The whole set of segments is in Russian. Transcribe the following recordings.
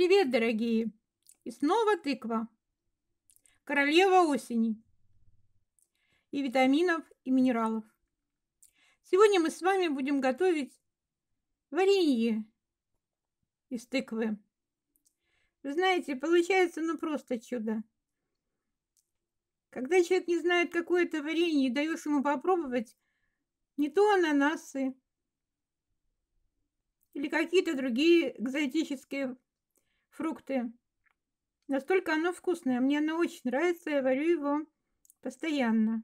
«Привет, дорогие!» И снова тыква. Королева осени. И витаминов, и минералов. Сегодня мы с вами будем готовить варенье из тыквы. Вы знаете, получается ну просто чудо. Когда человек не знает, какое это варенье, и даешь ему попробовать не то ананасы или какие-то другие экзотические фрукты. Настолько оно вкусное. Мне оно очень нравится. Я варю его постоянно.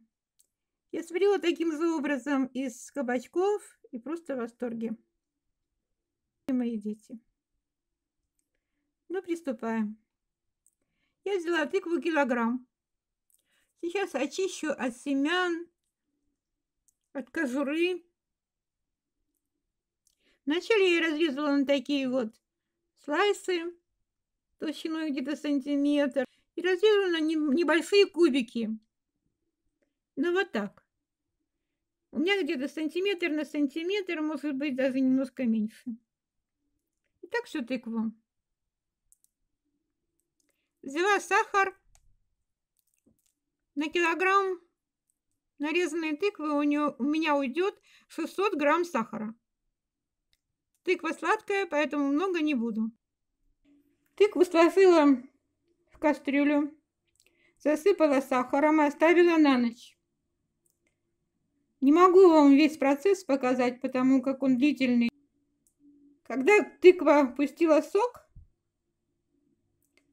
Я сварила таким же образом из кабачков и просто в восторге. И мои дети. Ну, приступаем. Я взяла тыкву килограмм. Сейчас очищу от семян, от кожуры. Вначале я разрезала на такие вот слайсы толщиной где-то сантиметр, и разрежу на небольшие кубики. Ну вот так. У меня где-то сантиметр на сантиметр, может быть, даже немножко меньше. И так всю тыкву. Взяла сахар на килограмм нарезанной тыквы у, нее, у меня уйдет 600 грамм сахара. Тыква сладкая, поэтому много не буду. Тыкву сложила в кастрюлю, засыпала сахаром и оставила на ночь. Не могу вам весь процесс показать, потому как он длительный. Когда тыква пустила сок,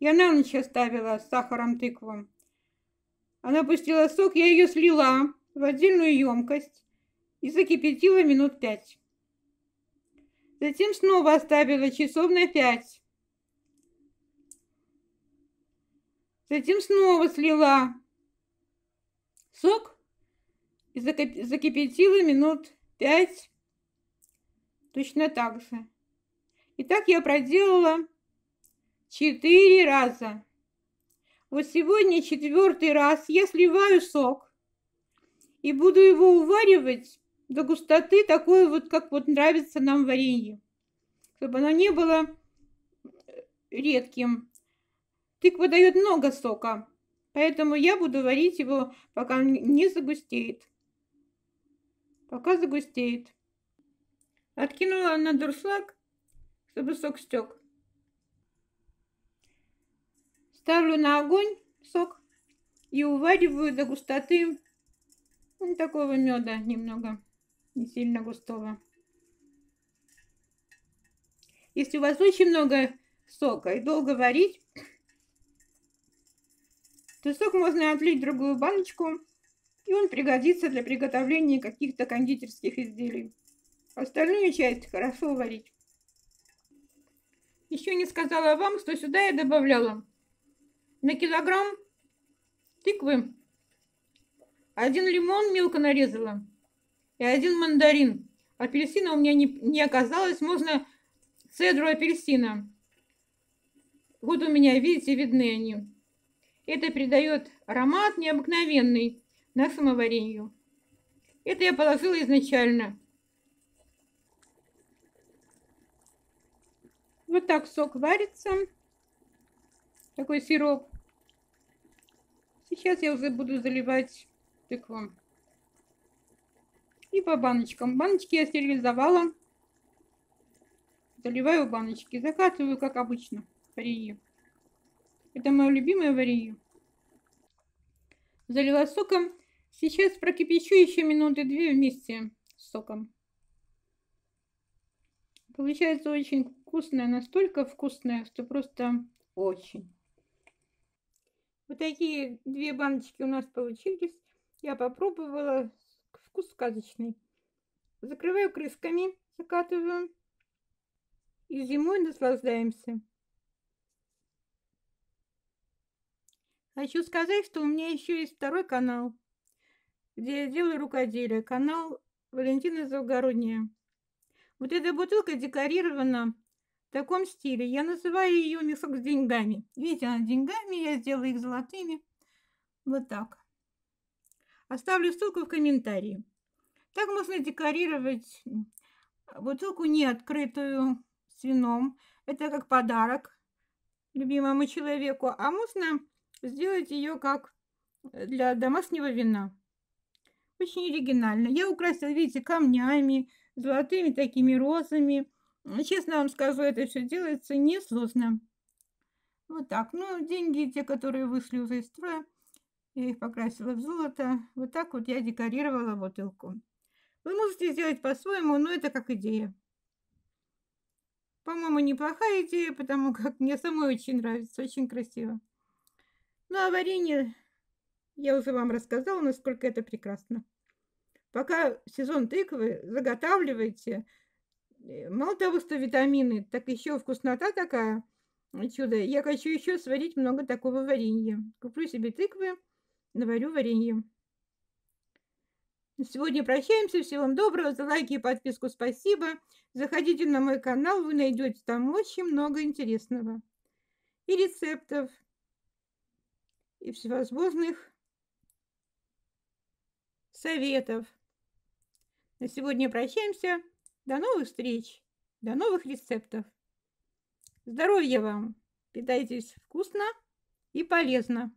я на ночь оставила с сахаром тыкву. Она пустила сок, я ее слила в отдельную емкость и закипятила минут пять. Затем снова оставила часов на пять. Затем снова слила сок и закипятила минут пять точно так же. И так я проделала четыре раза. Вот сегодня четвертый раз я сливаю сок и буду его уваривать до густоты такой вот, как вот нравится нам варенье, чтобы оно не было редким. Тыква дает много сока, поэтому я буду варить его, пока не загустеет. Пока загустеет. Откинула на дуршлаг, чтобы сок стек. Ставлю на огонь сок и увариваю до густоты ну, такого меда немного, не сильно густого. Если у вас очень много сока и долго варить, то сок можно отлить в другую баночку, и он пригодится для приготовления каких-то кондитерских изделий. Остальную часть хорошо варить. Еще не сказала вам, что сюда я добавляла на килограмм тыквы, один лимон мелко нарезала и один мандарин. Апельсина у меня не, не оказалось, можно цедру апельсина. Вот у меня, видите, видны они. Это придает аромат необыкновенный нашему варенью. Это я положила изначально. Вот так сок варится. Такой сироп. Сейчас я уже буду заливать тыкву. И по баночкам. Баночки я стерилизовала. Заливаю баночки. Закатываю, как обычно, паренье. Это мое любимое варенье. Залила соком. Сейчас прокипячу еще минуты две вместе с соком. Получается очень вкусное, настолько вкусное, что просто очень. Вот такие две баночки у нас получились. Я попробовала. Вкус сказочный. Закрываю крышками, закатываю. И зимой наслаждаемся. Хочу сказать, что у меня еще есть второй канал, где я делаю рукоделие. Канал Валентина Завгородняя. Вот эта бутылка декорирована в таком стиле. Я называю ее мешок с деньгами. Видите, она деньгами, я сделала их золотыми. Вот так. Оставлю ссылку в комментарии. Так можно декорировать бутылку не открытую с вином. Это как подарок любимому человеку. А можно сделать ее как э, для домашнего вина. Очень оригинально. Я украсила, видите, камнями, золотыми такими розами. Честно вам скажу, это все делается несложно. Вот так. Ну, деньги, те, которые вышли уже из строя, я их покрасила в золото. Вот так вот я декорировала бутылку. Вы можете сделать по-своему, но это как идея. По-моему, неплохая идея, потому как мне самой очень нравится, очень красиво. Но ну, а варенье я уже вам рассказала, насколько это прекрасно. Пока сезон тыквы заготавливайте. Э, мало того, что витамины, так еще вкуснота такая э, чудо. Я хочу еще сварить много такого варенья. Куплю себе тыквы, наварю варенье. Сегодня прощаемся. Всего вам доброго. За лайки и подписку спасибо. Заходите на мой канал, вы найдете там очень много интересного. И рецептов и всевозможных советов. На сегодня прощаемся. До новых встреч, до новых рецептов. Здоровья вам! Питайтесь вкусно и полезно.